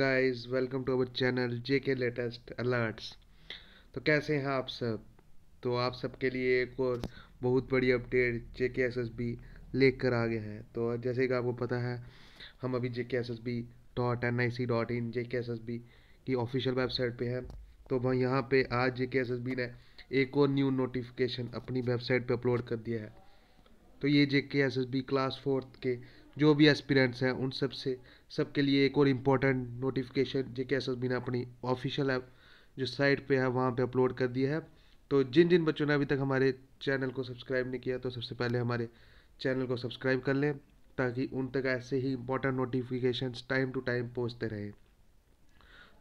guys welcome to our channel J K latest alerts तो कैसे हैं आप सब तो आप सबके लिए एक और बहुत बड़ी अपडेट जे के एस एस बी लेकर आ गए हैं तो जैसे कि आपको पता है हम अभी J K S S B dot N I C dot in J K S S B की ऑफिशियल वेबसाइट पे है तो वह यहाँ पर आज जे के एस एस बी ने एक और न्यू नोटिफिकेशन अपनी वेबसाइट पर अपलोड कर दिया है तो ये J K S S B class fourth के जो भी एस्पिरेंट्स हैं उन सब से सबके लिए एक और इम्पोर्टेंट नोटिफिकेशन जे के एस ने अपनी ऑफिशियल ऐप जो साइट पे है वहाँ पे अपलोड कर दिया है तो जिन जिन बच्चों ने अभी तक हमारे चैनल को सब्सक्राइब नहीं किया तो सबसे पहले हमारे चैनल को सब्सक्राइब कर लें ताकि उन तक ऐसे ही important notification time to time पहुँचते रहें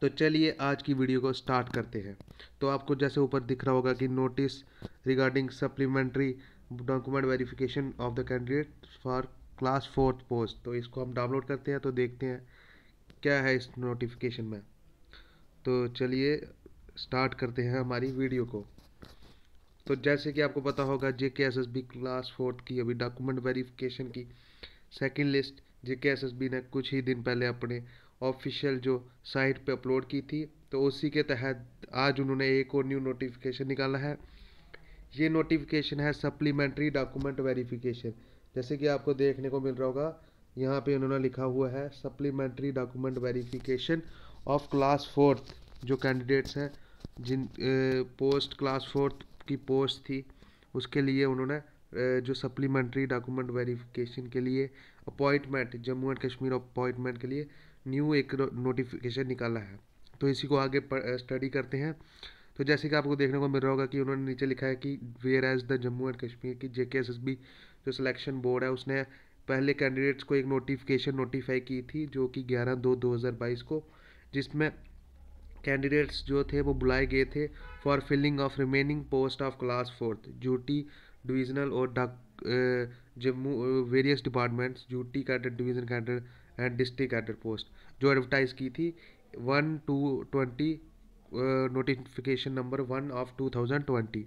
तो चलिए आज की वीडियो को स्टार्ट करते हैं तो आपको जैसे ऊपर दिख रहा होगा कि notice regarding supplementary document verification of the candidate for class fourth post तो इसको हम डाउनलोड करते हैं तो देखते हैं क्या है इस नोटिफिकेशन में तो चलिए स्टार्ट करते हैं हमारी वीडियो को तो जैसे कि आपको पता होगा J K S S B class fourth की अभी डॉक्यूमेंट वेरिफिकेशन की second list J K S S B ने कुछ ही दिन पहले अपने ऑफिशियल जो साइट पे अपलोड की थी तो उसी के तहत आज उन्होंने एक और न्यू नोटिफिकेशन निकाला है ये नोटिफिकेशन है सप्लीमेंट्री डॉक्यूमेंट वेरिफिकेशन जैसे कि आपको देखने को मिल रहा होगा यहाँ पे उन्होंने लिखा हुआ है supplementary document verification of class fourth जो कैंडिडेट्स हैं जिन पोस्ट क्लास फोर्थ की पोस्ट थी उसके लिए उन्होंने जो सप्लीमेंट्री डॉक्यूमेंट वेरिफिकेशन के लिए appointment Jammu and Kashmir appointment के लिए न्यू एक नोटिफिकेशन निकाला है तो इसी को आगे स्टडी करते हैं तो जैसे कि आपको देखने को मिल रहा होगा कि उन्होंने नीचे लिखा है कि whereas the Jammu and Kashmir की J K S S B जो सिलेक्शन बोर्ड है उसने पहले कैंडिडेट्स को एक नोटिफिकेशन नोटिफाई की थी जो कि 11 दो 2022 को जिसमें कैंडिडेट्स जो थे वो बुलाए गए थे for filling of remaining post of class fourth duty divisional और ढाक Jammu various departments duty cadre division cadre and district cadre post जो एडवर्टाइज की थी one two twenty notification number one of two thousand twenty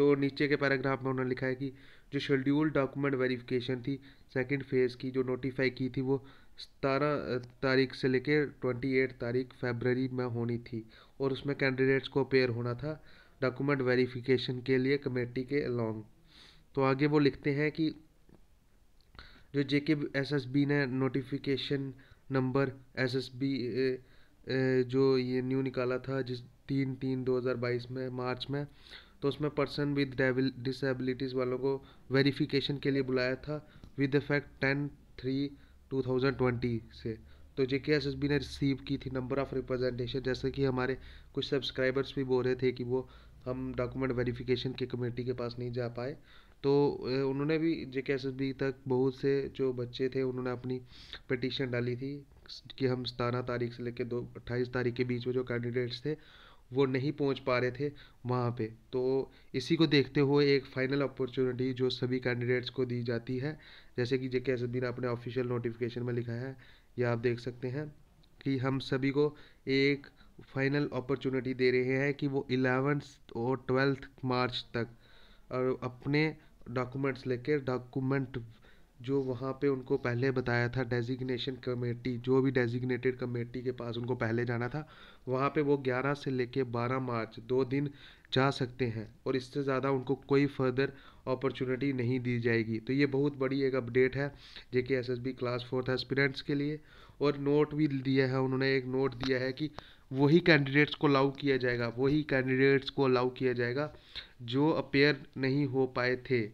तो नीचे के paragraph में उन्होंने लिखा है कि जो शेड्यूल डॉक्यूमेंट वेरिफिकेशन थी सेकंड फेज़ की जो नोटिफाई की थी वो सतारह तारीख से लेकर ट्वेंटी एट तारीख फेबररी में होनी थी और उसमें कैंडिडेट्स को अपेयर होना था डॉक्यूमेंट वेरिफिकेशन के लिए कमेटी के अलॉन्ग तो आगे वो लिखते हैं कि जो J K S S B ने notification number S S B जो ये न्यू निकाला था जिस तीन तीन दो हज़ार बाईस में मार्च में तो उसमें पर्सन विद डिसेबिलिटीज़ वालों को वेरिफिकेशन के लिए बुलाया था with effect ten three two thousand twenty से तो J K S S B ने रिसीव की थी नंबर ऑफ़ रिप्रेजेंटेशन जैसे कि हमारे कुछ सब्सक्राइबर्स भी बोल रहे थे कि वो हम डॉक्यूमेंट वेरिफिकेशन के कमेटी के पास नहीं जा पाए तो उन्होंने भी जे के एस एस बी तक बहुत से जो बच्चे थे उन्होंने अपनी पटिशन डाली थी कि हम सतारह तारीख से लेकर दो अट्ठाईस तारीख के बीच में जो कैंडिडेट्स थे वो नहीं पहुँच पा रहे थे वहाँ पे तो इसी को देखते हुए एक फाइनल अपॉर्चुनिटी जो सभी कैंडिडेट्स को दी जाती है जैसे कि जे के एसबी ने अपने ऑफिशियल नोटिफिकेशन में लिखा है या आप देख सकते हैं कि हम सभी को एक फाइनल अपॉर्चुनिटी दे रहे हैं कि वो इलेवेंथ और ट्वेल्थ मार्च तक अपने डॉक्यूमेंट्स लेकर डॉक्यूमेंट जो वहाँ पे उनको पहले बताया था डेजिग्नेशन कमेटी जो भी डेजिग्नेटेड कमेटी के पास उनको पहले जाना था वहाँ पे वो 11 से लेके 12 मार्च दो दिन जा सकते हैं और इससे ज़्यादा उनको कोई फर्दर अपॉर्चुनिटी नहीं दी जाएगी तो ये बहुत बड़ी एक अपडेट है J K S S B class fourth aspirants के लिए और नोट भी दिया है उन्होंने एक नोट दिया है कि वही कैंडिडेट्स को अलाउ किया जाएगा वही कैंडिडेट्स को अलाउ किया जाएगा जो अपेयर नहीं हो पाए थे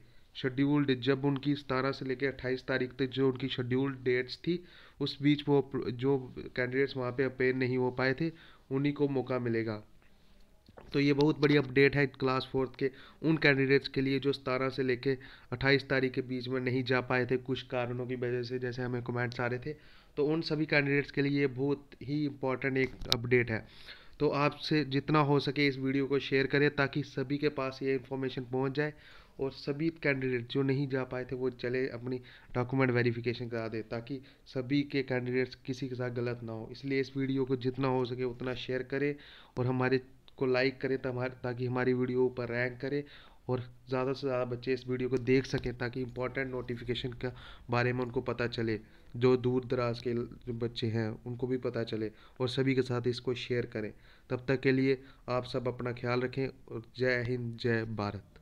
शेड्यूल्ड जब उनकी सतारह से लेकर अट्ठाईस तारीख तक जो उनकी शेड्यूल्ड डेट्स थी उस बीच वो जो कैंडिडेट्स वहाँ पे अपेयर नहीं हो पाए थे उन्हीं को मौका मिलेगा तो ये बहुत बड़ी अपडेट है क्लास फोर्थ के उन कैंडिडेट्स के लिए जो सतारह से लेके अट्ठाईस तारीख के बीच में नहीं जा पाए थे कुछ कारणों की वजह से जैसे हमें कमेंट्स आ रहे थे तो उन सभी कैंडिडेट्स के लिए ये बहुत ही इम्पॉर्टेंट एक अपडेट है तो आपसे जितना हो सके इस वीडियो को शेयर करें ताकि सभी के पास ये इन्फॉर्मेशन पहुँच जाए और सभी कैंडिडेट जो नहीं जा पाए थे वो चले अपनी डॉक्यूमेंट वेरिफिकेशन करा दे ताकि सभी के कैंडिडेट्स किसी के साथ गलत ना हो इसलिए इस वीडियो को जितना हो सके उतना शेयर करें और हमारे को लाइक करें ताकि हमारी वीडियो ऊपर रैंक करे और ज़्यादा से ज़्यादा बच्चे इस वीडियो को देख सकें ताकि इम्पोर्टेंट नोटिफिकेशन के बारे में उनको पता चले जो दूर दराज के जो बच्चे हैं उनको भी पता चले और सभी के साथ इसको शेयर करें तब तक के लिए आप सब अपना ख्याल रखें और जय हिंद जय भारत